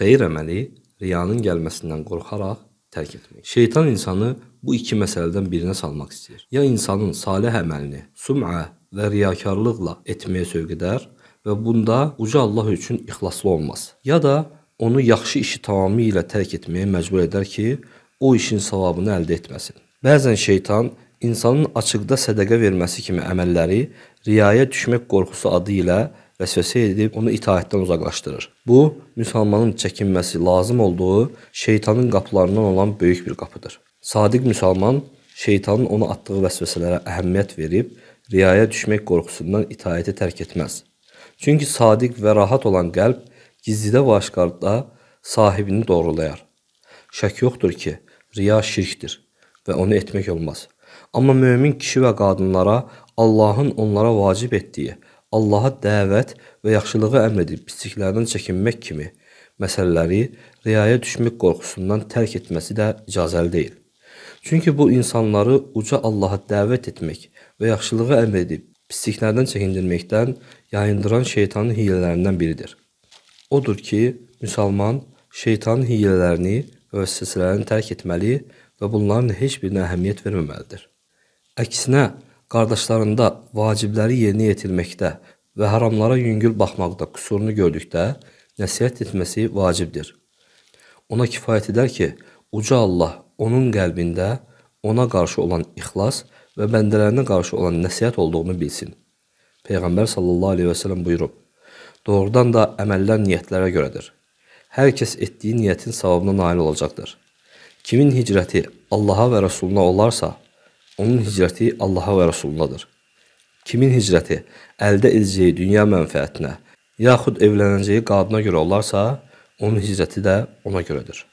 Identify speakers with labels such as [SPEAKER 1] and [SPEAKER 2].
[SPEAKER 1] xeyir əməli riyanın gəlməsindən qorxaraq tərk etmək. Şeytan insanı bu iki məsələdən birinə salmaq istəyir. Ya insanın salih əməlini sum'a və riyakarlıqla etməyə sövq edər və bunda uca Allah üçün ixlaslı olmaz. Ya da onu yaxşı işi tamamilə tərk etməyə məcbur edər ki, o işin savabını əldə etməsin. Bəzən şeytan insanın açıqda sədaqə verməsi kimi əməlləri riyaya düşmək qorxusu adı ilə vəsvəsə edib onu itaətdən uzaqlaşdırır. Bu müsəlmanın çəkinməsi lazım olduğu şeytanın qapılarından olan böyük bir qapıdır. Sadiq müsəlman şeytanın ona atdığı vəsvəsələrə əhəmiyyət verib riyaya düşmək qorxusundan itaəti tərk etməz. Çünki sadiq və rahat olan qəlb gizlidə və aşkarda sahibini doğrulayar. Şək yoxdur ki, riya şirkdir və onu etmək olmaz. Amma mömin kişi və qadınlara Allahın onlara vacib etdiyi Allaha dəvət və yaxşılığı əmr edib pisliklərdən çəkinmək kimi məsələləri riyaya düşmək qorxusundan tərk etməsi də icazəli deyil. Çünki bu insanları uca Allaha dəvət etmək və yaxşılığı əmr edib pisliklərdən çəkindirməkdən yayındıran şeytanın hiylələrindən biridir. Odur ki, müsəlman şeytanın hiylələrini və vəsvəsələrini tərk etməli və bunların heç birinə əhəmiyyət verməməlidir. Əksinə, qardaşlarında vacibləri yerinə yetirməkdə və haramlara yüngül baxmaqda qüsurunu gördükdə nəsihət etməsi vacibdir. Ona kifayət edər ki, uca Allah onun qəlbində ona qarşı olan ixlas və bəndələrinə qarşı olan nəsihət olduğunu bilsin. Peyğəmbər sallallahu əleyhi və səlləm buyurub: "Doğrudan da əməllər niyyətlərə görədir. Hər kəs etdiyi niyyətin savabına nail olacaqdır. Kimin hicrəti Allaha və Rəsuluna olarsa, Onun hicrəti Allaha və Rəsululladır. Kimin hicrəti əldə edəcəyi dünya mənfəətinə, yaxud evlənəcəyi qadına görə olarsa, onun hicrəti də ona görədir.